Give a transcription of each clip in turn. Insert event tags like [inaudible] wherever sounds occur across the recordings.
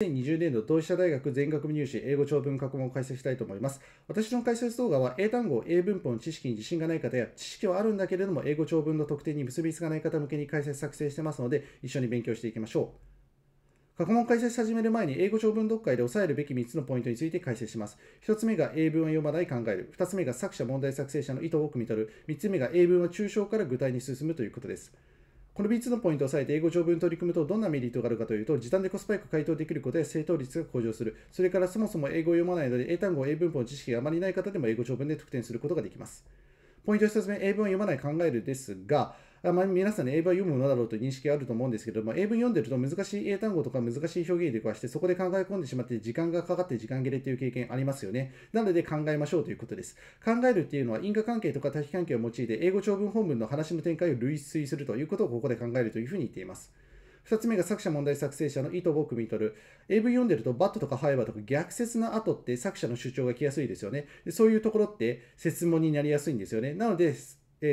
2020年度同志社大学全学部入試英語長文過去問を解説したいと思います。私の解説動画は英単語、英文法の知識に自信がない方や知識はあるんだけれども英語長文の特典に結びつかない方向けに解説作成してますので一緒に勉強していきましょう。過去問解説始める前に英語長文読解で押さえるべき3つのポイントについて解説します。1つ目が英文は読まない考える。2つ目が作者問題作成者の意図を汲み取る。3つ目が英文は抽象から具体に進むということです。この3つのポイントを押さえて英語条文に取り組むとどんなメリットがあるかというと時短でコスパよく回答できることで正答率が向上するそれからそもそも英語を読まないので英単語英文法の知識があまりない方でも英語条文で得点することができますポイント1つ目英文を読まない考えるですがあまあ、皆さんね、英文は読むものだろうという認識があると思うんですけども、英文読んでると難しい英単語とか難しい表現で詳して、そこで考え込んでしまって、時間がかかって時間切れという経験ありますよね。なので考えましょうということです。考えるっていうのは因果関係とか多比関係を用いて、英語長文本文の話の展開を類推するということをここで考えるというふうに言っています。2つ目が作者問題作成者の意図を汲み取る。英文読んでるとバットとかハイバーとか逆説の後って作者の主張が来やすいですよね。でそういうところって説問になりやすいんですよね。なので、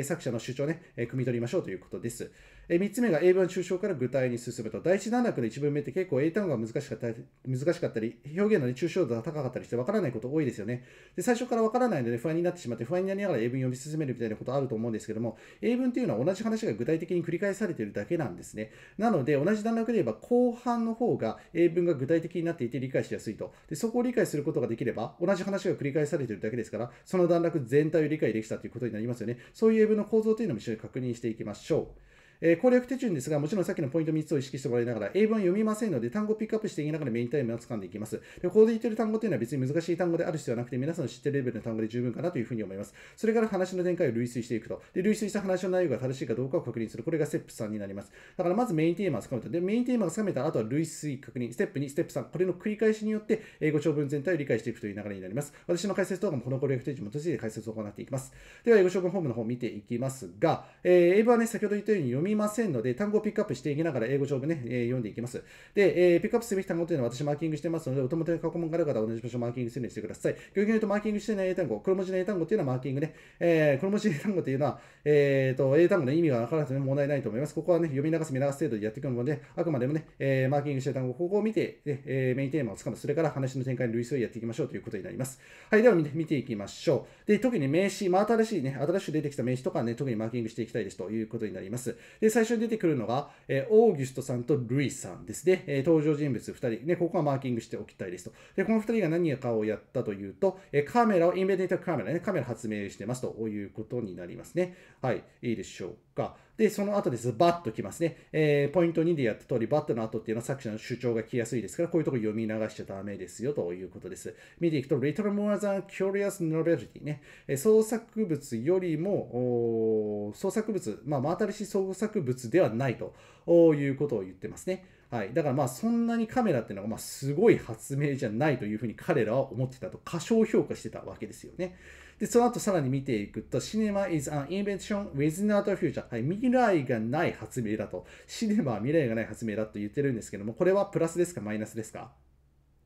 作者の主張ね、え汲み取りましょうということです。え3つ目が英文抽象から具体に進むと。第1段落の1文目って結構英単語が難しかったり、難しかったり表現の、抽象度が高かったりして分からないこと多いですよね。で、最初から分からないので不安になってしまって、不安になりながら英文読み進めるみたいなことあると思うんですけども、英文っていうのは同じ話が具体的に繰り返されているだけなんですね。なので、同じ段落で言えば後半の方が英文が具体的になっていて理解しやすいと。で、そこを理解することができれば、同じ話が繰り返されているだけですから、その段落全体を理解できたということになりますよね。そういう英文の構造というのも一緒に確認していきましょう。えー、攻略手順ですが、もちろんさっきのポイント3つを意識してもらいながら、英文読みませんので、単語をピックアップしていきながらメインタイムを掴んでいきます。で、ここで言ってる単語というのは別に難しい単語である必要はなくて、皆さんの知ってるレベルの単語で十分かなというふうに思います。それから話の展開を類推していくと。で、類推した話の内容が正しいかどうかを確認する。これがステップ3になります。だからまずメインテーマを掴むと。で、メインテーマを掴めた後は類推確認、ステップ2、ステップ3。これの繰り返しによって、英語長文全体を理解していくという流れになります。私の解説動画もこの攻略手順も基じて解説を行っていきます。では、英語長文本部の方を見ていきますが、えー、英文はね、先ほど言ったように読みみませんので、単語をピックアップしていきながら英語上文ね、えー、読んでいきます。で、えー、ピックアップすべき単語というのは私マーキングしてますので、お手元に過去問がある方は同じ場所マーキングするようにしてください。逆に言うとマーキングしてない英単語、黒文字の英単語というのはマーキングね、えー、黒文字英単語というのは、えーと、英単語の意味が分からずくも問題ないと思います。ここはね、読み流す、見流す程度でやっていくので、あくまでもね、えー、マーキングして単語、ここを見て、ね、えー、メインテーマをつかむ、それから話の展開の類推をやっていきましょうということになります。はい、では、見ていきましょう。で、特に名詞、まあ、新しいね、新しく出てきた名詞とかね、特にマーキングしていきたいですということになります。で、最初に出てくるのが、えー、オーギュストさんとルイさんですね。えー、登場人物2人。ね、ここはマーキングしておきたいですと。で、この2人が何かをやったというと、えカメラを、インベディタカメラね、カメラ発明してますということになりますね。はい、いいでしょうか。で、その後です。バッときますね。えー、ポイント2でやった通り、バットの後っていうのは作者の主張が来やすいですから、こういうところ読み流しちゃダメですよということです。見ていくと、Little More Than Curious Novelty ね。創作物よりも、創作物、まあ、真新しい創作物ではないということを言ってますね。はい。だからまあそんなにカメラっていうのがまあすごい発明じゃないというふうに彼らは思ってたと過小評価してたわけですよね。で、その後さらに見ていくと、シネマ is an invention with not a future。はい、未来がない発明だと。シネマは未来がない発明だと言ってるんですけども、これはプラスですかマイナスですか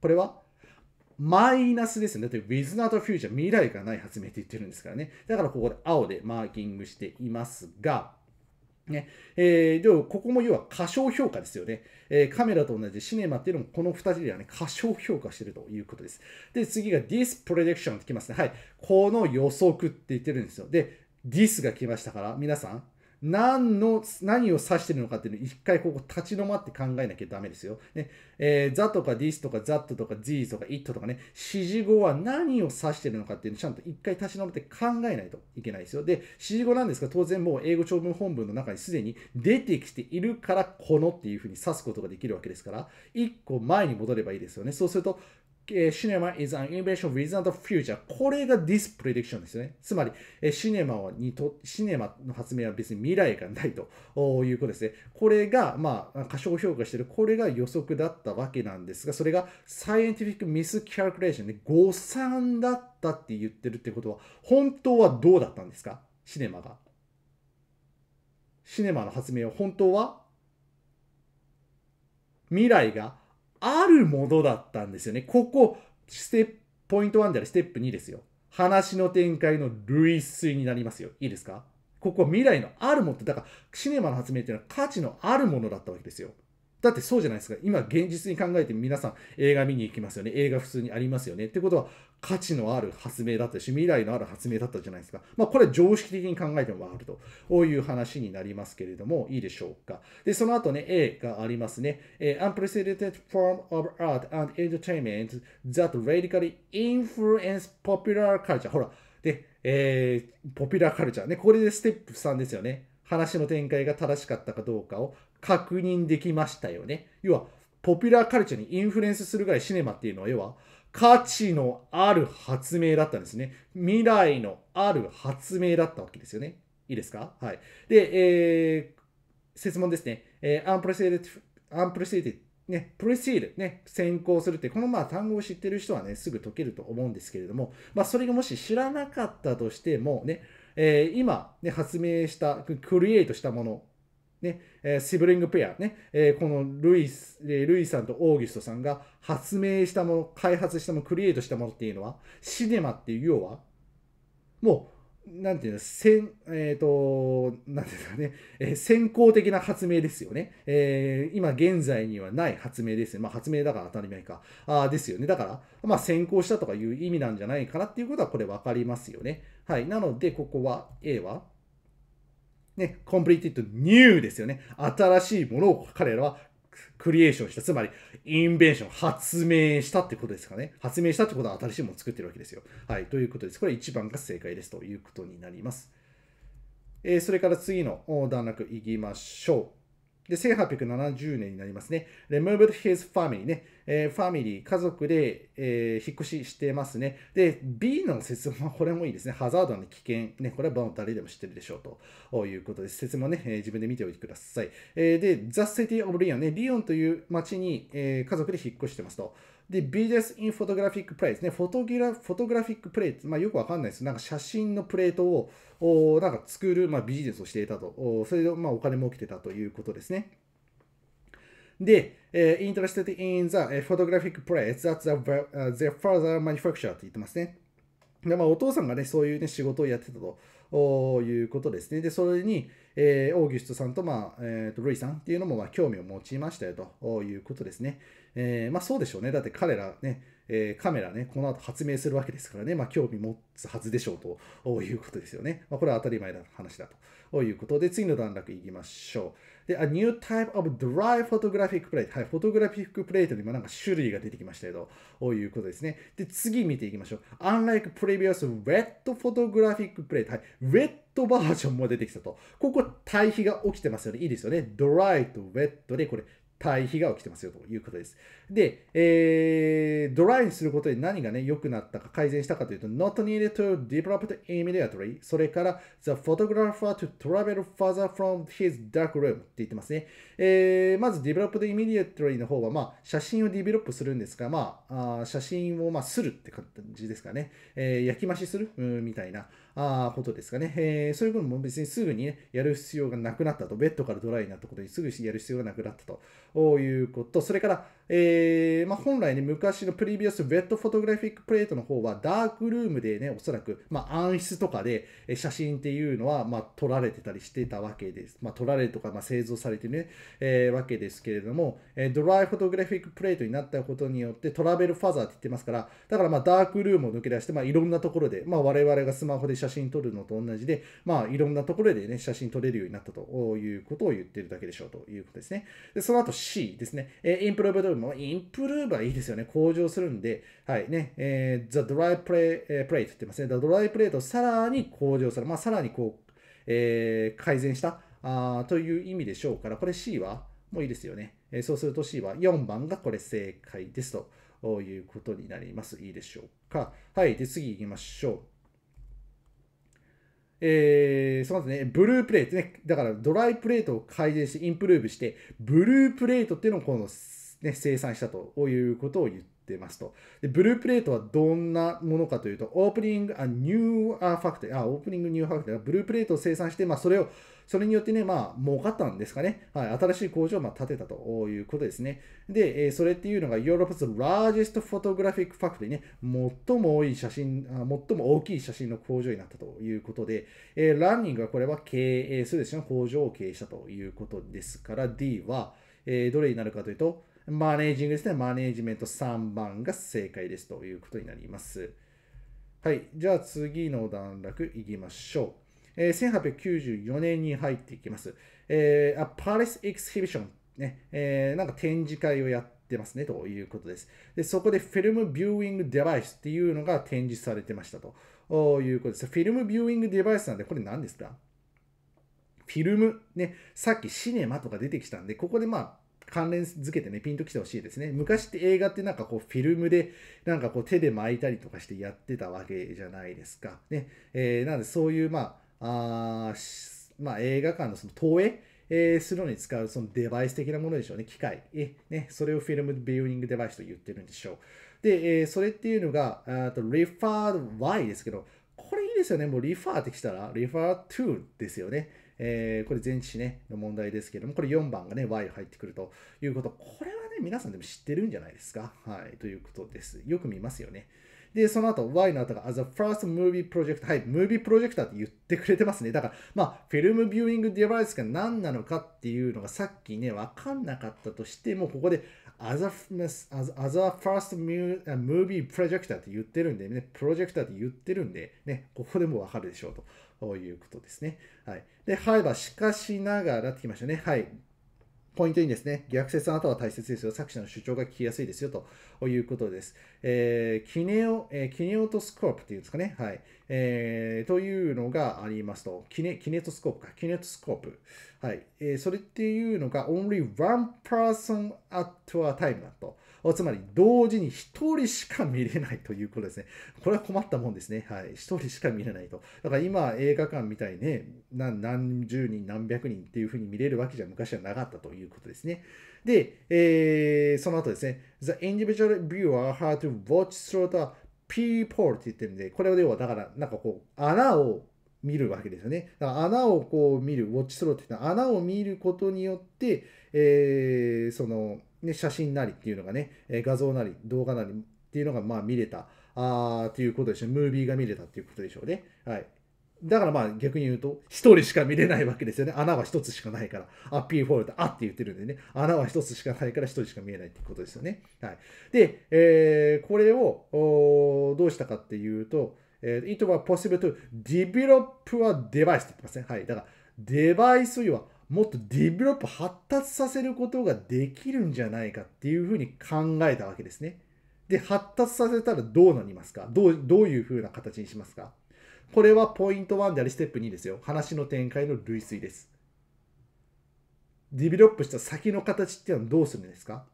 これはマイナスですね。だって with not a future。未来がない発明って言ってるんですからね。だからここで青でマーキングしていますが、ねえー、でもここも要は過小評価ですよね、えー、カメラと同じシネマっていうのもこの2人では、ね、過小評価してるということです。で、次が This Projection ってきますね。はい。この予測って言ってるんですよ。で、This が来ましたから、皆さん、何の、何を指してるのかっていうのを一回ここ立ち止まって考えなきゃダメですよ。ね、えー、とかディスとかザットとか t ーとか it とかね、指示語は何を指してるのかっていうのをちゃんと一回立ち止まって考えないといけないですよ。で、指示語なんですが、当然もう英語長文本文の中にすでに出てきているから、このっていうふうに指すことができるわけですから、一個前に戻ればいいですよね。そうすると、シネマ is an innovation within the future これがディスプレディクションですね。つまり、えシネマにと、シネマの発明は別に未来がないということですね。これが、まあ、過小評価してる、これが予測だったわけなんですが、それがサイエンティフィックミスキャラクレーションで誤算だったって言ってるってことは、本当はどうだったんですかシネマが。シネマの発明は本当は未来があるものだったんですよね。ここ、ステップ、ポイント1であるステップ2ですよ。話の展開の類推になりますよ。いいですかここは未来のあるものって、だからシネマの発明っていうのは価値のあるものだったわけですよ。だってそうじゃないですか。今、現実に考えて皆さん映画見に行きますよね。映画普通にありますよね。ってことは、価値のある発明だったし、未来のある発明だったじゃないですか。まあ、これは常識的に考えてもわかると。こういう話になりますけれども、いいでしょうか。で、その後ね、A がありますね。Unprecedented form of art and entertainment that radically influence popular culture. ほら。で、えー、ポピュラーカルチャーね。これでステップ3ですよね。話の展開が正しかったかどうかを確認できましたよね。要は、ポピュラーカルチャーにインフルエンスするぐらいシネマっていうのは、要は、価値のある発明だったんですね。未来のある発明だったわけですよね。いいですかはい。で、えー、説問ですね。えー、アンプレセーデアンプレセーデね、プレシール、ね、先行するって、このまあ単語を知ってる人はね、すぐ解けると思うんですけれども、まあ、それがもし知らなかったとしてもね、えー、今、ね、発明した、クリエイトしたものね、えー、シブリングペアね、えー、このルイス、えー、ルイさんとオーギストさんが発明したもの、開発したもの、クリエイトしたものっていうのは、シネマっていう要は、もう、なんていうの、先、えっ、ー、と、なんていうですかね、えー、先行的な発明ですよね。えー、今現在にはない発明ですよ。まあ発明だから当たり前か。ああ、ですよね。だから、まあ先行したとかいう意味なんじゃないかなっていうことは、これわかりますよね。はい。なので、ここは A は、ね、コンプリーティッニューですよね。新しいものを彼らはクリエーションした。つまり、インベンション、発明したってことですかね。発明したってことは新しいものを作ってるわけですよ。はい、ということです。これ1番が正解ですということになります。えー、それから次の段落いきましょう。で、1870年になりますね。removed his family ね、えー、ファミリー、家族で、えー、引っ越ししてますね。で、B の説も [laughs] これもいいですね。ハザードの危険。ね、これは誰でも知ってるでしょうということです。説明ね、えー、自分で見ておいてください。えー、で、The City of Lyon ね、リヨンという町に、えー、家族で引っ越してますと。で、ビジネスインフォトグラフィックプレー l ね、フォトラ、フォトグラフィックプレート、まあよくわかんないです。なんか写真のプレートを、おなんか作る、まあビジネスをしていたと。それで、まあお金儲けてたということですね。で、えー、interested in the photographic plates that the, the further manufacture って言ってますね。で、まあお父さんがね、そういうね、仕事をやってたと。いうことですね。で、それに、えー、オーギュストさんと、まあ、えっ、ー、と、ルイさんっていうのも、まあ、興味を持ちましたよということですね。えー、まあそうでしょうね。だって彼らね、えー、カメラね、この後発明するわけですからね、まあ興味持つはずでしょうということですよね。まあこれは当たり前な話だということで、次の段落いきましょう。で、A new type of dry photographic plate。はい、フォトグラフィックプレートにもなんか種類が出てきましたけど、ということですね。で、次見ていきましょう。Unlike previous wet photographic plate。はい、ッバージョンも出てきたと。ここ、対比が起きてますよね。いいですよね。ドライとウェットで、これ、対比が起きてますよということです。で、えー、ドライにすることで何がね、良くなったか、改善したかというと、not needed to develop immediately それから、the photographer to travel further from his dark room って言ってますね。えー、まず、developed immediately の方は、まあ、写真をディベロップするんですが、まあ、あ写真を、まあ、するって感じですかね。えー、焼き増しする、うん、みたいな。あことですかね、えー、そういうことも別にすぐに、ね、やる必要がなくなったと、ベッドからドライになったことにすぐやる必要がなくなったということ、それから、えー、まあ、本来ね、昔のプリビアスウェットフォトグラフィックプレートの方は、ダークルームでね、おそらく、まあ、暗室とかで写真っていうのは、まあ、撮られてたりしてたわけです。まあ、撮られるとか、まあ、製造されてね、えー、わけですけれども、えー、ドライフォトグラフィックプレートになったことによって、トラベルファザーって言ってますから、だから、まあ、ダークルームを抜け出して、まあ、いろんなところで、まあ、我々がスマホで写真撮るのと同じで、まあ、いろんなところでね、写真撮れるようになったということを言ってるだけでしょうということですね。で、その後 C ですね、えー、インプロブドも、インプルーブはいいですよね。向上するんで、はいね、えー、The Dry Plate、えー、って言ってますね。The Dry Plate をさらに向上する。まあ、さらにこう、えー、改善したあという意味でしょうから、これ C はもういいですよね。えー、そうすると C は4番がこれ正解ですということになります。いいでしょうか。はい。で、次行きましょう。えー、そうですね、ブループレートね、だからドライプレートを改善して、インプルーブして、ブループレートっていうのをこのね、生産したということを言ってますと。で、ブループレートはどんなものかというと、オープニング、あ、ニューアファクトリー、あ、オープニングニューファクトリー、ブループレートを生産して、まあ、それを、それによってね、まあ、儲かったんですかね。はい、新しい工場をまあ建てたということですね。で、えそれっていうのが、ヨーロッパ 's ラージェストフォトグラフィックファクトリーね、最も多い写真、最も大きい写真の工場になったということで、えランニングはこれは経営するですね、工場を経営したということですから、D は、えどれになるかというと、マネージングですね。マネージメント3番が正解ですということになります。はい。じゃあ次の段落いきましょう。えー、1894年に入っていきます。えー、パレスエクスヒビション。ね、えー、なんか展示会をやってますねということです。で、そこでフィルムビューイングデバイスっていうのが展示されてましたということです。フィルムビューイングデバイスなんで、これ何ですかフィルム。ね、さっきシネマとか出てきたんで、ここでまあ、関連づけてね、ピンときてほしいですね。昔って映画ってなんかこうフィルムで、なんかこう手で巻いたりとかしてやってたわけじゃないですか。ね。えー、なのでそういう、まあ、あまあ、映画館のその投影、えー、するのに使うそのデバイス的なものでしょうね。機械。えね、それをフィルムビューイングデバイスと言ってるんでしょう。で、えー、それっていうのが、あと refer y ですけど、これいいですよね。もう refer ってきたら refer to ですよね。えー、これ前置詞ね、の問題ですけども、これ4番がね、Y 入ってくるということ、これはね、皆さんでも知ってるんじゃないですか。はい、ということです。よく見ますよね。で、その後、Y の後が、as a first movie projector。はい、ムービープロジェクターって言ってくれてますね。だから、まあ、フィルムビューイングデバイスが何なのかっていうのがさっきね、わかんなかったとしても、ここで、as a, as, as a first movie projector って言ってるんでね、プロジェクターって言ってるんで、ね、ここでもわかるでしょうと。ということですね。はい。で、はいはしかしながらってきましたね。はい。ポイントにですね、逆説あなたは大切ですよ。作者の主張が聞きやすいですよ。ということです。えー、キネオ、えー、キネオトスコープっていうんですかね。はい。えー、というのがありますと、キネ、キネトスコープか。キネトスコープ。はい。えー、それっていうのが、only one person at a time だと。つまり同時に1人しか見れないということですね。これは困ったもんですね。はい。1人しか見れないと。だから今映画館みたいにね、何十人何百人っていうふうに見れるわけじゃ昔はなかったということですね。で、えー、その後ですね、The individual viewer had to watch through the people って言ってるんで、これは要はだからなんかこう穴を見るわけですよね。だから穴をこう見る、ウォッチスロ h って言った穴を見ることによって、えー、その、で写真なりっていうのがね、え画像なり動画なりっていうのがまあ見れたあっていうことでしょムービーが見れたっていうことでしょうね。はい。だからまあ逆に言うと、一人しか見れないわけですよね。穴は一つしかないから。あ、P4 ルてあって言ってるんでね。穴は一つしかないから一人しか見えないってことですよね。はい。で、えー、これをおどうしたかっていうと、えー、it was possible to develop a device って言ってますね。はい。だから、デバイス要はもっとディベロップ発達させることができるんじゃないかっていうふうに考えたわけですね。で、発達させたらどうなりますかどうどういうふうな形にしますかこれはポイント1であり、ステップ2ですよ。話の展開の類推です。ディベロップした先の形っていうのはどうするんですか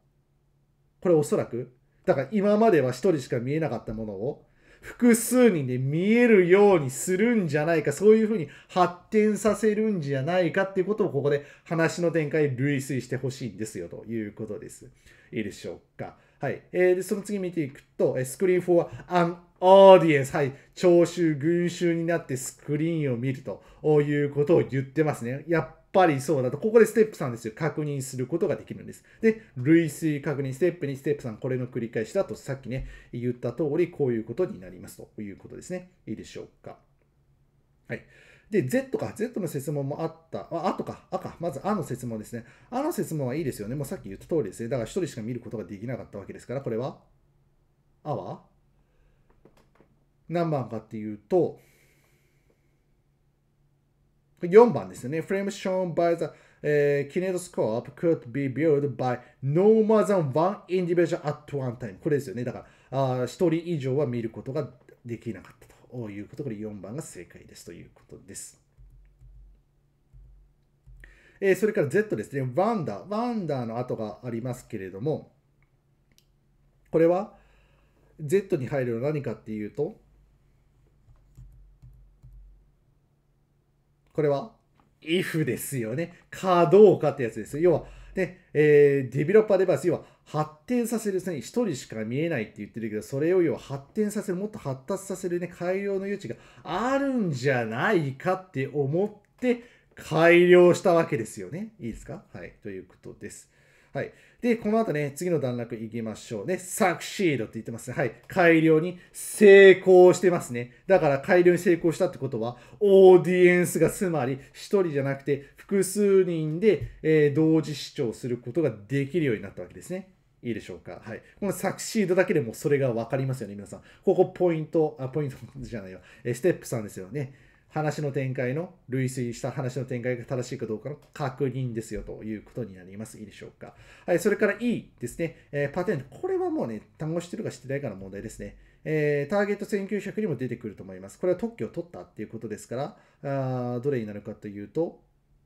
これおそらく、だから今までは1人しか見えなかったものを、複数人で見えるようにするんじゃないか、そういうふうに発展させるんじゃないかっていうことをここで話の展開類推してほしいんですよということです。いいでしょうか。はい。えー、その次見ていくと、スクリーン4はアンオーディエンス。はい。聴衆、群衆になってスクリーンを見るということを言ってますね。やっぱりそうだと、ここでステップ3ですよ。確認することができるんです。で、類推確認、ステップ2、ステップ3、これの繰り返しだと、さっきね、言った通り、こういうことになりますということですね。いいでしょうか。はい。で、Z か、Z の説問もあった、あ、あとか、あか、まずあの説問ですね。あの説問はいいですよね。もうさっき言った通りですね。だから1人しか見ることができなかったわけですから、これはあは何番かっていうと、4番ですね。Frame shown by the、えー、kinetoscope could be b u i l t by no more than one individual at one time。これですよね。だから、あ1人以上は見ることができなかったということで、4番が正解ですということです。えー、それから Z ですね。ワンダー。ワンダーの跡がありますけれども、これは Z に入るのは何かっていうと、これは if ですよね。かどうかってやつです要は、ね、えー、ディベロッパーデバイス、要は発展させるです一人しか見えないって言ってるけど、それを要は発展させる、もっと発達させるね、改良の余地があるんじゃないかって思って改良したわけですよね。いいですかはい。ということです。はい。で、この後ね、次の段落いきましょうね。サクシードって言ってますね。はい。改良に成功してますね。だから改良に成功したってことは、オーディエンスがつまり、1人じゃなくて複数人で、えー、同時視聴することができるようになったわけですね。いいでしょうか。はい。このサクシードだけでもそれが分かりますよね、皆さん。ここポイント、あ、ポイントじゃないよ。えー、ステップ3ですよね。話の展開の、類推した話の展開が正しいかどうかの確認ですよということになります。いいでしょうか。はい、それから E ですね。えー、パテント。これはもうね、単語してるかしてないかの問題ですね。えー、ターゲット1900にも出てくると思います。これは特許を取ったっていうことですから、あどれになるかというと、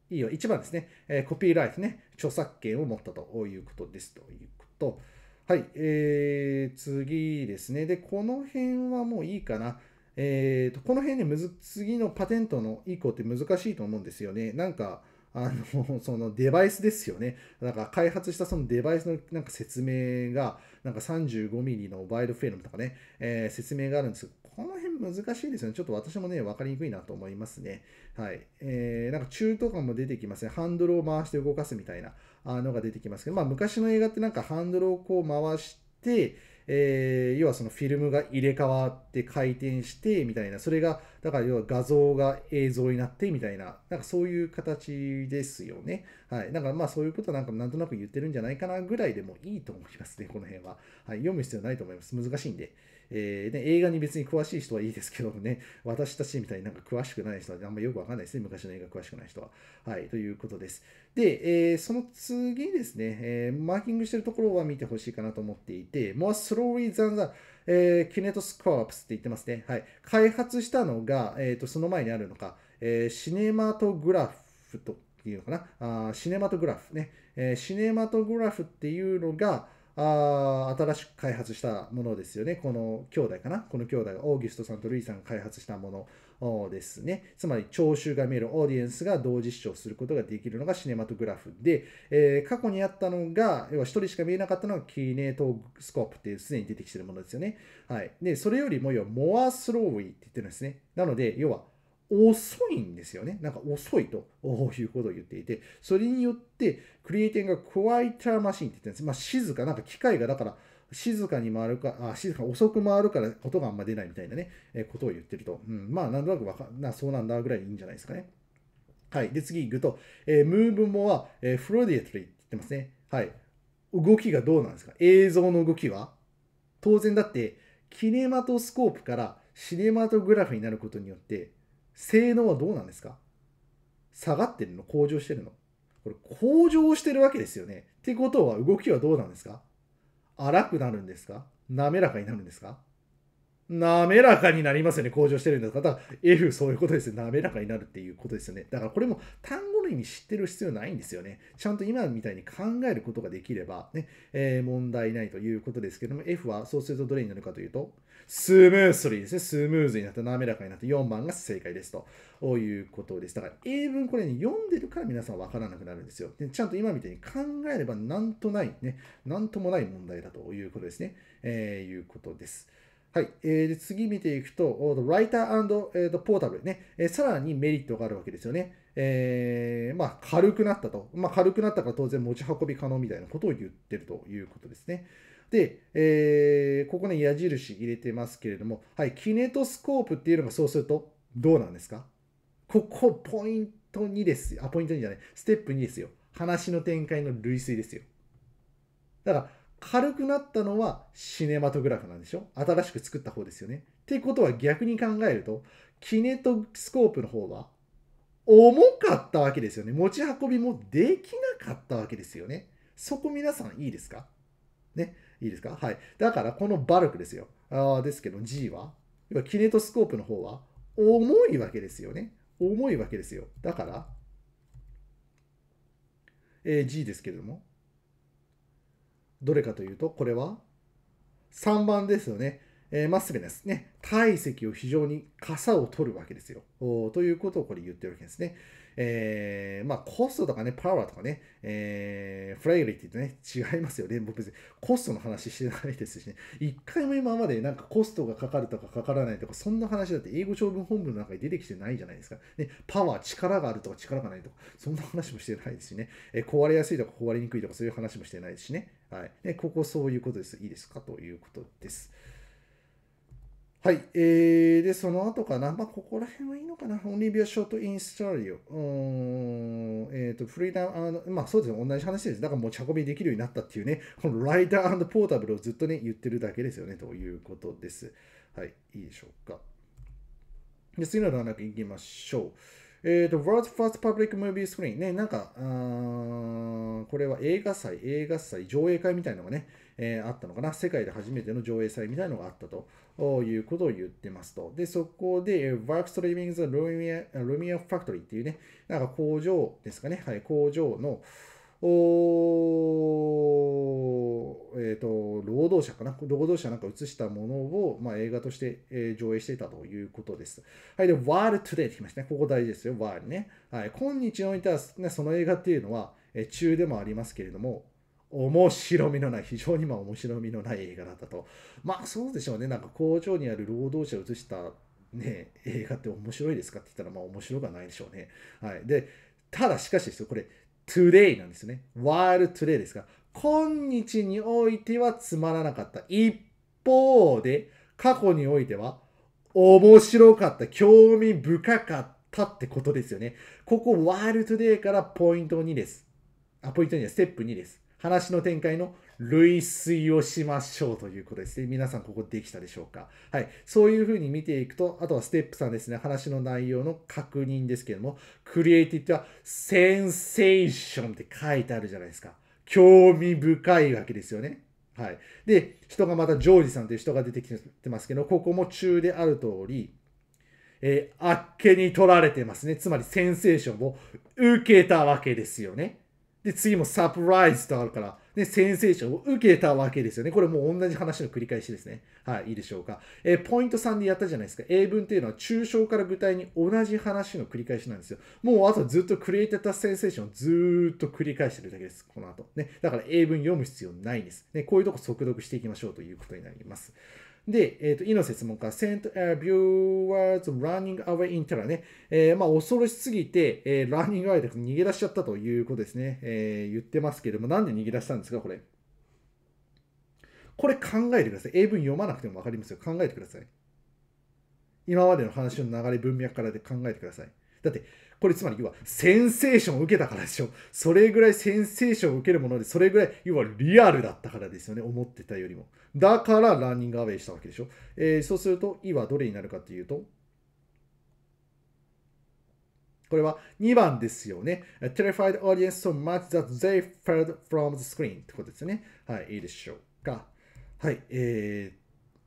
E は1番ですね。えー、コピーライトね。著作権を持ったということですということ。はい、えー、次ですね。で、この辺はもういいかな。えーと、この辺ねむず、次のパテントの以降って難しいと思うんですよね。なんか、あの、[laughs] そのデバイスですよね。なんか開発したそのデバイスのなんか説明が、なんか 35mm のワイルドフィルムとかね、えー、説明があるんですこの辺難しいですよね。ちょっと私もね、わかりにくいなと思いますね。はい。えー、なんか中途感も出てきますね。ハンドルを回して動かすみたいなのが出てきますけど、まあ昔の映画ってなんかハンドルをこう回して、えー、要はそのフィルムが入れ替わって回転してみたいな、それが、だから要は画像が映像になってみたいな、なんかそういう形ですよね。はい。なんかまあそういうことなんかなんとなく言ってるんじゃないかなぐらいでもいいと思いますね、この辺は。はい。読む必要ないと思います。難しいんで。えーね、映画に別に詳しい人はいいですけどもね、[laughs] 私たちみたいになんか詳しくない人はあんまよくわかんないですね、昔の映画詳しくない人は。はい、ということです。で、えー、その次ですね、えー、マーキングしてるところは見てほしいかなと思っていて、more slowly than the えー、キネトスコープスって言ってますね。はい。開発したのが、えっ、ー、と、その前にあるのか、えー、シネマトグラフというのかな、あシネマトグラフね、えー、シネマトグラフっていうのが、あ新しく開発したものですよね。この兄弟かなこの兄弟がオーギュストさんとルイさんが開発したものですね。つまり聴衆が見えるオーディエンスが同時視聴することができるのがシネマトグラフで、えー、過去にあったのが、要は1人しか見えなかったのがキネートスコープっていうすでに出てきてるものですよね。はい。で、それよりも要はモアスローウィーって言ってるんですね。なので、要は遅いんですよね。なんか遅いということを言っていて、それによって、クリエイティンがクワイターマシンって言ってるんです。まあ、静か、なんか機械がだから、静かに回るか、あ静か遅く回るから音があんま出ないみたいなね、えことを言ってると。うん、まあ、なんとなくわかな、そうなんだぐらいいいんじゃないですかね。はい。で、次行くと、えー、ムーブもは、えー、フロディエトリーって言ってますね。はい。動きがどうなんですか映像の動きは当然だって、キネマトスコープからシネマトグラフになることによって、性能はどうなんですか下がってるの向上してるのこれ向上してるわけですよね。ってことは動きはどうなんですか荒くなるんですか滑らかになるんですか滑らかになりますよね。向上してるんですかだ F そういうことですよ。滑らかになるっていうことですよね。だからこれも単意味知ってる必要ないんですよね。ちゃんと今みたいに考えることができればね、えー、問題ないということですけども、F はそうするとどれになるかというと、スムースリーですね。スムーズになった、滑らかになって4番が正解ですということです。だから英文これに、ね、読んでるから皆さんわからなくなるんですよで。ちゃんと今みたいに考えればなんとないね、なんともない問題だということですね。えー、いうことです。はい。えー、で次見ていくと、ライター、えー、ポータブルね、えー、さらにメリットがあるわけですよね。えー、まあ、軽くなったと。まあ、軽くなったから当然持ち運び可能みたいなことを言ってるということですね。で、えー、ここね、矢印入れてますけれども、はい、キネトスコープっていうのがそうするとどうなんですかここ、ポイント2です。あ、ポイント2じゃない。ステップ2ですよ。話の展開の類推ですよ。だから、軽くなったのはシネマトグラフなんでしょ新しく作った方ですよね。ってことは逆に考えると、キネトスコープの方は重かったわけですよね。持ち運びもできなかったわけですよね。そこ皆さんいいですかね、いいですかはい。だからこのバルクですよ。あですけど G は、要はキネトスコープの方は重いわけですよね。重いわけですよ。だから、えー、G ですけれども、どれかというと、これは3番ですよね。えー、マスベですね、体積を非常に傘を取るわけですよ。ということをこれ言ってるわけですね。えー、まあ、コストとかね、パワーとかね、えー、フライリティとね、違いますよ。連僕別にコストの話してないですしね、一回も今までなんかコストがかかるとかかからないとか、そんな話だって英語長文本部の中に出てきてないじゃないですか。ね、パワー、力があるとか力がないとか、そんな話もしてないですしね、えー、壊れやすいとか壊れにくいとか、そういう話もしてないですしね。はい。ね、ここそういうことです。いいですかということです。はい。えー、で、その後かな。まあ、ここら辺はいいのかな。オンリービアショートインスタリオ、うーん。えっ、ー、と、フリーダム、あの、まあ、そうですね。同じ話です。だから持ち運びできるようになったっていうね、このライダーポータブルをずっとね、言ってるだけですよね、ということです。はい。いいでしょうか。で、次の段落いきましょう。えっ、ー、と、World's First Public Movie Screen。ね、なんか、あこれは映画祭、映画祭、上映会みたいなのがね、えー、あったのかな、世界で初めての上映祭みたいなのがあったということを言ってますと。で、そこで、Work Streaming the Lumia Factory っていうね、なんか工場ですかね、はい、工場の、おえーと、労働者かな労働者なんか映したものを、まあ、映画として、えー、上映していたということです。はい。で、World Today ってきましたね。ここ大事ですよ。World ね。はい。今日においては、ね、その映画っていうのは、えー、中でもありますけれども、面白みのない、非常にまあ面白みのない映画だったと。まあそうでしょうね、なんか工場にある労働者を映した、ね、映画って面白いですかって言ったら、まあ面白くはないでしょうね。はい、でただしかしですよ、これ、today なんですよね。while today ですが、今日においてはつまらなかった。一方で、過去においては、面白かった、興味深かったってことですよね。ここ、ワール d デ y からポイント2です。あ、ポイント2ステップ2です。話の展開の類推をしましょうということですね。皆さんここできたでしょうかはい。そういうふうに見ていくと、あとはステップ3ですね。話の内容の確認ですけども、クリエイティブはセンセーションって書いてあるじゃないですか。興味深いわけですよね。はい。で、人がまたジョージさんという人が出てきてますけど、ここも中である通り、えー、あっけに取られてますね。つまりセンセーションを受けたわけですよね。で、次もサプライズとあるから、ね、センセーションを受けたわけですよね。これもう同じ話の繰り返しですね。はい、いいでしょうか。えー、ポイント3でやったじゃないですか。英文っていうのは抽象から具体に同じ話の繰り返しなんですよ。もうあとずっとクリエイティドセンセーションをずっと繰り返してるだけです。この後。ね。だから英文読む必要ないんです。ね、こういうとこ速読していきましょうということになります。で、えっ、ー、と、いの説スから、sent viewers running away in terror ね。えー、まあ、恐ろしすぎて、えー、running away で逃げ出しちゃったということですね。えー、言ってますけれども、なんで逃げ出したんですか、これ。これ考えてください。英文読まなくてもわかりますよ。考えてください。今までの話の流れ、文脈からで考えてください。だって、これつまり要はセンセーションを受けたからでしょそれぐらいセンセーションを受けるものでそれぐらい要はリアルだったからですよね思ってたよりもだからランニングアウェイしたわけでしょ、えー、そうすると「い」はどれになるかというとこれは2番ですよね。A terrified audience so much that they fell from the screen ってことですよね。はい、いいでしょうか。はい、えー、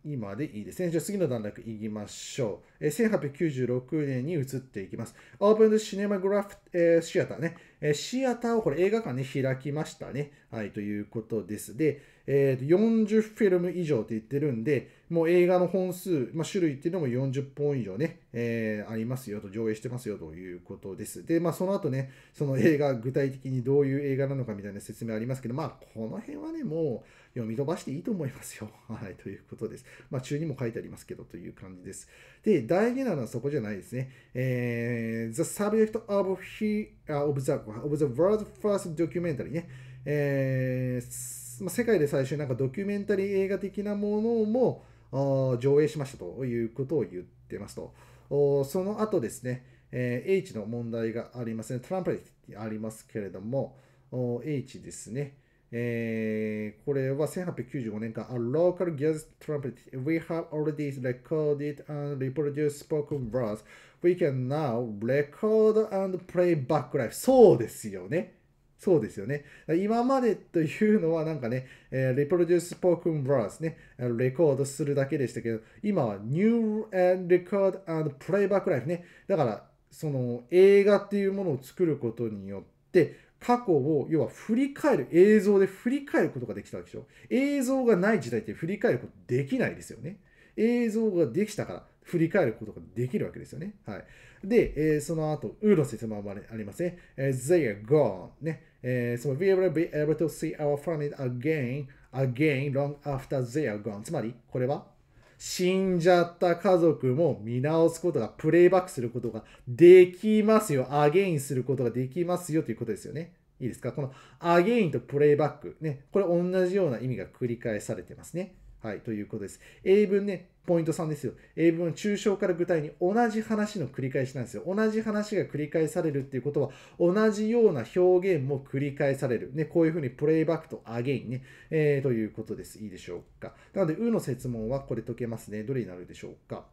今でいいですね。じゃあ次の段落いきましょう。え1896年に移っていきます。オープンシネマ・グラフシアタえー、ね、えシアターをこれ映画館に開きましたね。はい、ということです。で、えー、40フィルム以上って言ってるんで、もう映画の本数、まあ、種類っていうのも40本以上ね、えー、ありますよと、上映してますよということです。で、まあ、その後ね、その映画、具体的にどういう映画なのかみたいな説明ありますけど、まあ、この辺はね、もう、読み飛ばしていいと思いますよ。[laughs] はい、ということです。まあ、中にも書いてありますけど、という感じです。で、大事なのはそこじゃないですね。えー、the subject of, he, of, the, of the world's first documentary ね。えー、まあ、世界で最初なんかドキュメンタリー映画的なものも上映しましたということを言ってますと。その後ですね、えー、H の問題がありますね。トランプレッありますけれども、H ですね。えー、これは1895年間、A local jazz trumpet. We have already recorded and reproduced spoken words. We can now record and play back l i f e そうですよね。そうですよね。今までというのはなんかね、えー、reproduce spoken words ね、レコードするだけでしたけど、今は new and record and playback life ね。だから、その映画っていうものを作ることによって、過去を要は振り返る映像で振り返ることができたわけでしょ映像がない時代って振り返ることできないですよね映像ができたから振り返ることができるわけですよね。はい。で、えー、その後、ウーロ説もありますね。えー、they are gone. ね。えー、その we will be able to see our family again, again, long after they are gone. つまり、これは死んじゃった家族も見直すことが、プレイバックすることができますよ。アゲインすることができますよということですよね。いいですかこのアゲインとプレイバック。ね。これ同じような意味が繰り返されてますね。はい、ということです。英文ね、ポイント3ですよ。英文は抽象から具体に同じ話の繰り返しなんですよ。同じ話が繰り返されるっていうことは、同じような表現も繰り返される。ね、こういうふうにプレイバックとアゲインね、えー、ということです。いいでしょうか。なので、うの説問はこれ解けますね。どれになるでしょうか。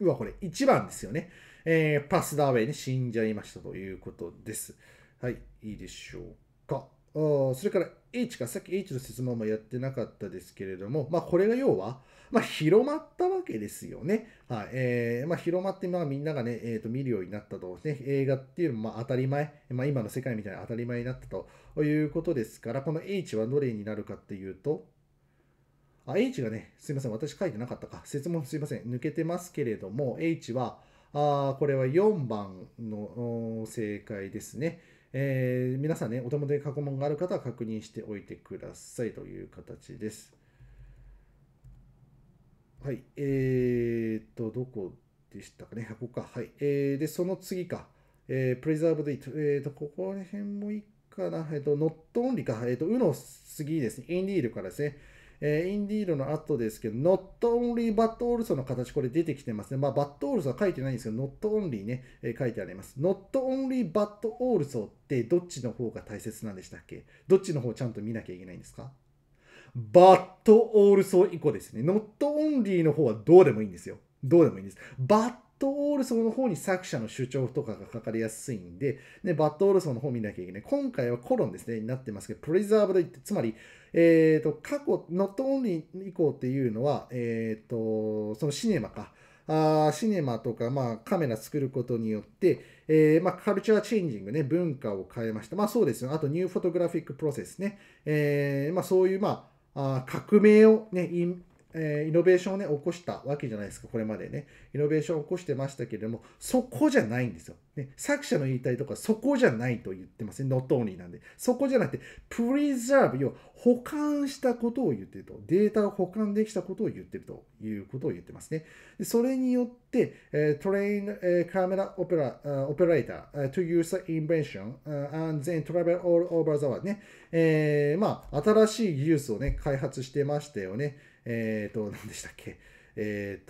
うわ、これ1番ですよね。えー、パスダーウェイに死んじゃいましたということです。はい、いいでしょうか。それから H か、さっき H の質問もやってなかったですけれども、まあ、これが要は、まあ、広まったわけですよね。はいえーまあ、広まって、まあ、みんながね、えー、と見るようになったと、ね、映画っていうのもまあ当たり前、まあ、今の世界みたいな当たり前になったということですから、この H はどれになるかっていうと、あ H がね、すいません、私書いてなかったか、説問すいません、抜けてますけれども、H は、あこれは4番の正解ですね。えー、皆さんね、お手元に過去問がある方は確認しておいてくださいという形です。はい、えー、っと、どこでしたかね、ここか。はい、えー、で、その次か、えー、プレザーブデ t ト、えー、と、ここら辺もいいかな、えっ、ー、と、ノットオンリか、えっ、ー、と、うの次ですね、インディールからですね、えー、インディードの後ですけど、not only but also の形、これ出てきてますね。まあ、but also は書いてないんですけど、not only ね、えー、書いてあります。not only but also ってどっちの方が大切なんでしたっけどっちの方ちゃんと見なきゃいけないんですか ?but also 以降ですね。not only の方はどうでもいいんですよ。どうでもいいんです。but ットオールソーの方に作者の主張とかが書かりやすいんで、ね、バットオールソーの方見なきゃいけない。今回はコロンですね、になってますけど、プレザーブドって、つまり、えっ、ー、と、過去、ノットオンリー以降っていうのは、えっ、ー、と、そのシネマか。あシネマとか、まあ、カメラ作ることによって、えー、まあ、カルチャーチェンジングね、文化を変えました。まあそうですよ。あと、ニューフォトグラフィックプロセスね。えー、まあそういう、まあ、あ革命をね、えー、イノベーションをね、起こしたわけじゃないですか、これまでね。イノベーションを起こしてましたけれども、そこじゃないんですよ。ね、作者の言いたいところはそこじゃないと言ってますね。not only なんで。そこじゃなくて、preserve、要は保管したことを言ってると。データを保管できたことを言ってるということを言ってますね。でそれによって、えー、train、えー、camera opera,、uh, operator、uh, to use the invention、and then travel all over the world ね。えー、まあ、新しい技術をね、開発してましたよね。えっ、ー、と、何でしたっけ、えっ、ー、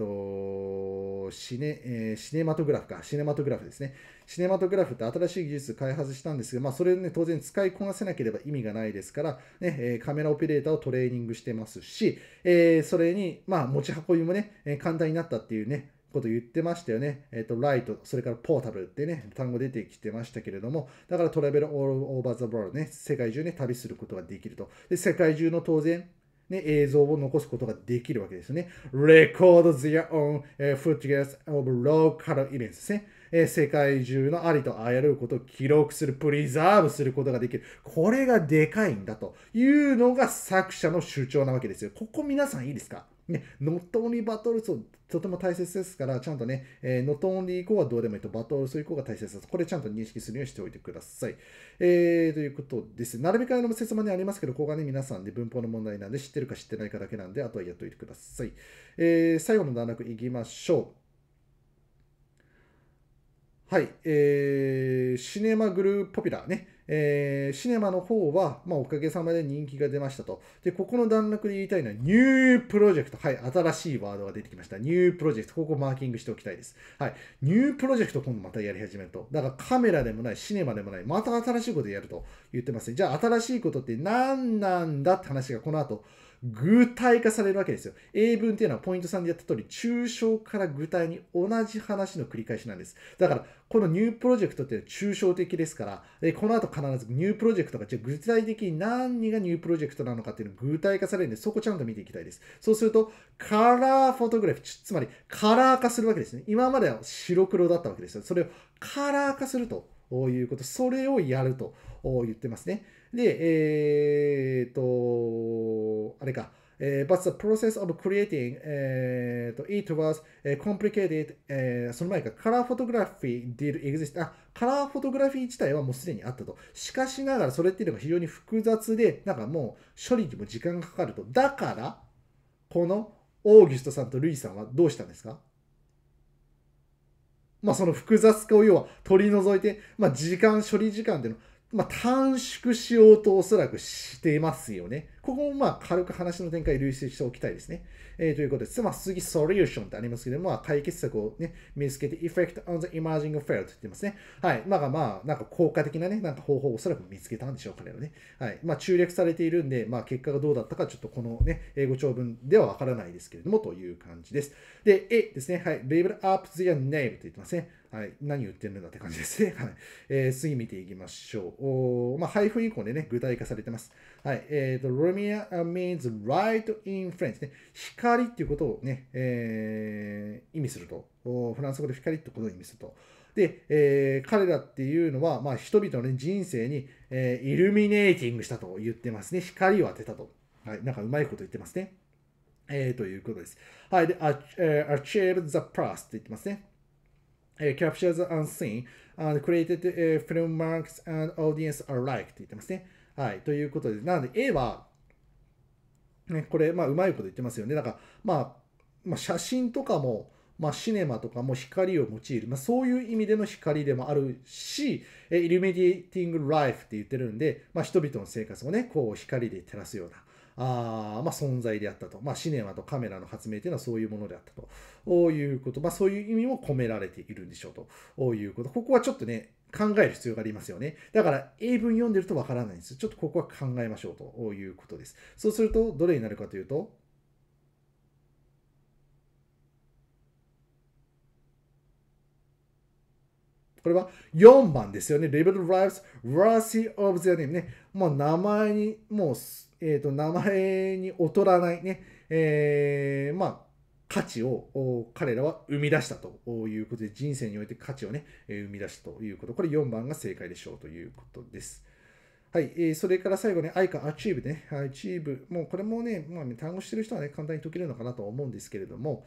とシネ、えー、シネマトグラフか、シネマトグラフですね。シネマトグラフって新しい技術開発したんですが、まあ、それをね、当然使いこなせなければ意味がないですから、ね、カメラオペレーターをトレーニングしてますし、えー、それに、まあ、持ち運びもね、簡単になったっていうね、こと言ってましたよね。えっ、ー、と、ライト、それからポータブルってね、単語出てきてましたけれども、だからトラベルオーバーザブローね、世界中ね、旅することができると。で、世界中の当然、ね、映像を残すことができるわけですね。Record their own、えー、footage of local events ですね。えー、世界中のありとあらゆることを記録する、プリザーブすることができる。これがでかいんだというのが作者の主張なわけですよ。ここ皆さんいいですかね、not only battles とても大切ですから、ちゃんとね、えー、not only 以降はどうでもいいと、バトルする以降が大切です。これちゃんと認識するようにしておいてください。えー、ということです。並び替えの説明にありますけど、ここがね、皆さんで、ね、文法の問題なんで、知ってるか知ってないかだけなんで、あとはやっといてください。えー、最後の段落いきましょう。はい、えー、シネマグルーポピュラーね。えー、シネマの方は、まあ、おかげさまで人気が出ましたと。で、ここの段落で言いたいのは、ニュープロジェクト。はい、新しいワードが出てきました。ニュープロジェクト。ここマーキングしておきたいです。はい、ニュープロジェクト今度またやり始めると。だからカメラでもない、シネマでもない、また新しいことやると言ってますね。じゃあ、新しいことって何なんだって話がこの後、具体化されるわけですよ。英文っていうのはポイント3でやった通り、抽象から具体に同じ話の繰り返しなんです。だから、このニュープロジェクトって抽象的ですから、この後必ずニュープロジェクトが、じゃあ具体的に何がニュープロジェクトなのかっていうのを具体化されるんで、そこちゃんと見ていきたいです。そうすると、カラーフォトグラフィつまりカラー化するわけですね。今までは白黒だったわけですよ。それをカラー化すると、いうこと、それをやると言ってますね。で、えー、っと、あれか。え but the process of creating、えと it was、ー、complicated、えその前かカラーフォトグラフィー did exist あカラーフォトグラフィー自体はもうすでにあったとしかしながらそれっていうのが非常に複雑でなんかもう処理にも時間がかかるとだからこのオーギュストさんとルイさんはどうしたんですかまあ、その複雑化を要は取り除いて、まあ、時間、処理時間での、まあ、短縮しようとおそらくしてますよね。ここもまあ軽く話の展開類推しておきたいですね。えー、ということで、まあ、次、ソリューションってありますけども、まあ、解決策をね、見つけて、effect on the emerging field って言ってますね。はい。なんまあ、なんか効果的なね、なんか方法をおそらく見つけたんでしょう、彼らね。はい。まあ、中略されているんで、まあ、結果がどうだったか、ちょっとこのね、英語長文ではわからないですけれども、という感じです。で、A ですね。はい。label up t h e name と言ってますね。はい。何言ってるんだって感じですね。はい。えー、次見ていきましょう。おまあ、配布以降でね、具体化されてます。はい。えっ、ー、と、ルミア means light in French ね。光っていうことをね、えー、意味すると。フランス語で光ってことを意味すると。で、えー、彼らっていうのは、まあ、人々の、ね、人生に、えー、イルミネーティングしたと言ってますね。光を当てたと。はい。なんかうまいこと言ってますね。えー、ということです。はい。で、achieve the past って言ってますね。えー、capture the unseen and created、uh, film marks and audience alike って言ってますね。はい、ということで、なので A は、ね、これ、まあ、うまいこと言ってますよね。んかまあ、まあ、写真とかも、まあ、シネマとかも光を用いる、まあ、そういう意味での光でもあるし、えイルミネーティング・ライフって言ってるんで、まあ、人々の生活をね、こう光で照らすような。あまあ、存在であったと、まあ、シネマとカメラの発明というのはそういうものであったということ、まあ、そういう意味も込められているんでしょうということ、ここはちょっとね、考える必要がありますよね。だから英文読んでるとわからないんです。ちょっとここは考えましょうということです。そうするとどれになるかというと、これは4番ですよね。レベル・ライブス・ラシー・オブ・ゼネームね。もう名前に、もう、えっ、ー、と、名前に劣らないね。えー、まあ、価値を彼らは生み出したということで、人生において価値をね、生み出したということ。これ4番が正解でしょうということです。はい、えー、それから最後ね、愛かアチーブね、アチーブ、もうこれもね、まあ、ね、単語してる人はね、簡単に解けるのかなと思うんですけれども、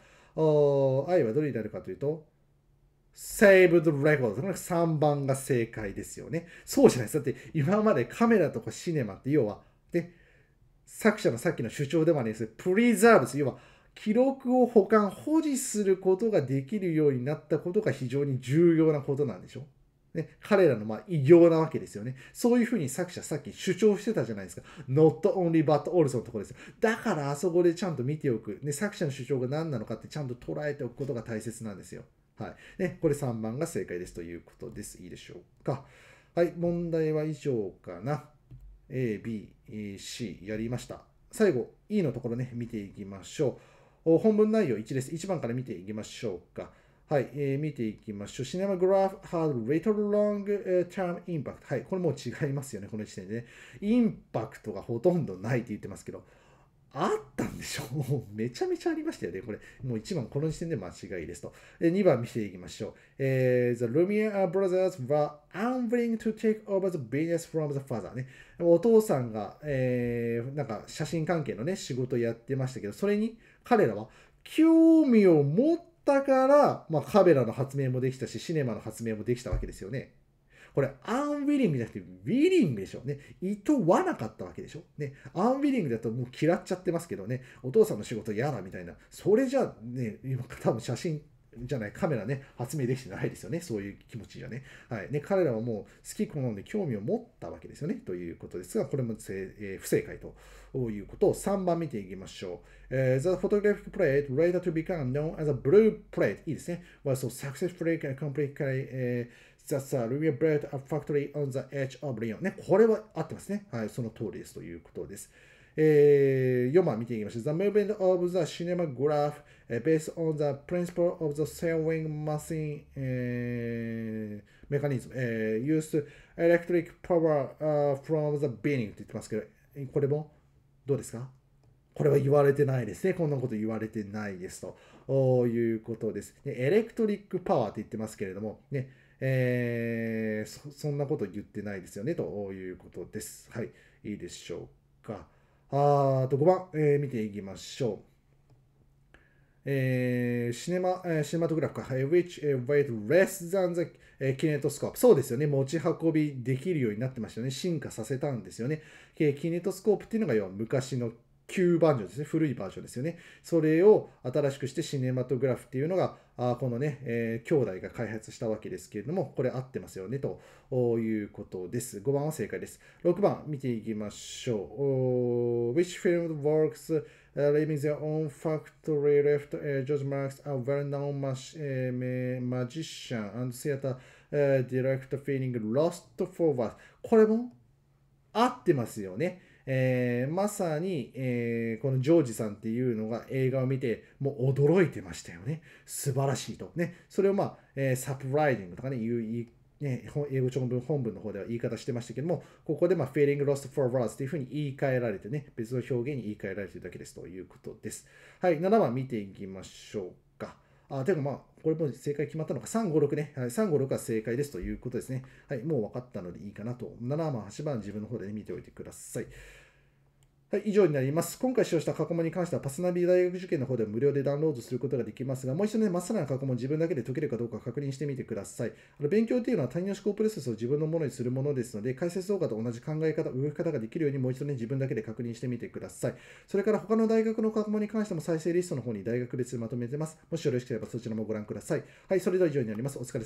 愛はどれになるかというと、Save the record。3番が正解ですよね。そうじゃないです。だって今までカメラとかシネマって要は、で、作者のさっきの主張でもありですプリザーブス、要は記録を保管保持することができるようになったことが非常に重要なことなんでしょね、彼らのま偉業なわけですよね。そういうふうに作者さっき主張してたじゃないですか。not only but also のところです。だからあそこでちゃんと見ておく。ね、作者の主張が何なのかってちゃんと捉えておくことが大切なんですよ。はい。ね、これ3番が正解ですということです。いいでしょうか。はい、問題は以上かな。A、B、C やりました。最後、E のところね、見ていきましょう。本文内容1です。1番から見ていきましょうか。はい、えー、見ていきましょう。シネマグラフ had little long term impact。はい、これもう違いますよね、この時点でね。インパクトがほとんどないって言ってますけど、あったんでしょもう [laughs] めちゃめちゃありましたよね。これ、もう1番、この時点で間違いですと。2番見ていきましょう。えー、the Lumiere brothers were unwilling to take over the business from the father ね。お父さんが、えー、なんか写真関係のね、仕事やってましたけど、それに、彼らは興味を持ったから、まあ、カメラの発明もできたし、シネマの発明もできたわけですよね。これ、アンウィリングじゃなくて、ウィリングでしょ。ね。意図はなかったわけでしょ。ね。アンウィリングだともう嫌っちゃってますけどね。お父さんの仕事嫌だみたいな。それじゃあね、今、多分写真じゃない、カメラね、発明できてないですよね。そういう気持ちじゃね。はい。ね、彼らはもう好き好んで興味を持ったわけですよね。ということですが、これも、えー、不正解ということを3番見ていきましょう。えー、The photographic plate later to become known as a blue plate いいですね。was so successfully completely、え That's a Libya b u i a t a factory on the edge of Lyon. ね、これは合ってますね。はい、その通りですということです。えー、4番見ていきましょう。The movement of the cinematograph、based on the principle of the s a i l i n g machine、えー、mechanism、えー、used electric power、uh, from the beginning って言ってますけど、これもどうですかこれは言われてないですね。こんなこと言われてないですということです。ね、エレクトリックパワーって言ってますけれども、ねえー、そんなこと言ってないですよねということです。はい、いいでしょうか。あと5番、えー、見ていきましょう。えー、シネマ、えー、シネマトグラフか、which weight less than the、えキネトスコープ。そうですよね。持ち運びできるようになってましたね。進化させたんですよね。えー、キネトスコープっていうのが要は昔の旧バージョンですね、古いバージョンですよね。それを新しくしてシネマトグラフっていうのが、あこのね、えー、兄弟が開発したわけですけれども、これ合ってますよね、ということです。5番は正解です。6番見ていきましょう。Which film works living their own factory left、uh, George m a r k s a well-known magician and theater、uh, director feeling lost for us? これも合ってますよね。えー、まさに、えー、このジョージさんっていうのが映画を見てもう驚いてましたよね素晴らしいとねそれをまあ、えー、サプライディングとかねいうね、英語長文本文の方では言い方してましたけども、ここで、まあ、feeling lost for words というふうに言い換えられてね、別の表現に言い換えられているだけですということです。はい、7番見ていきましょうか。あ、てかまあ、これも正解決まったのか、356ね、はい、356は正解ですということですね。はい、もう分かったのでいいかなと、7番、8番自分の方で、ね、見ておいてください。はい、以上になります。今回使用した過去問に関しては、パスナビ大学受験の方で無料でダウンロードすることができますが、もう一度ね、まっさらな過去問自分だけで解けるかどうか確認してみてください。あの勉強っていうのは単人の思考プロセスを自分のものにするものですので、解説動画と同じ考え方、動き方ができるようにもう一度ね、自分だけで確認してみてください。それから他の大学の過去問に関しても再生リストの方に大学別でまとめてます。もしよろしければそちらもご覧ください。はい、それでは以上になります。お疲れ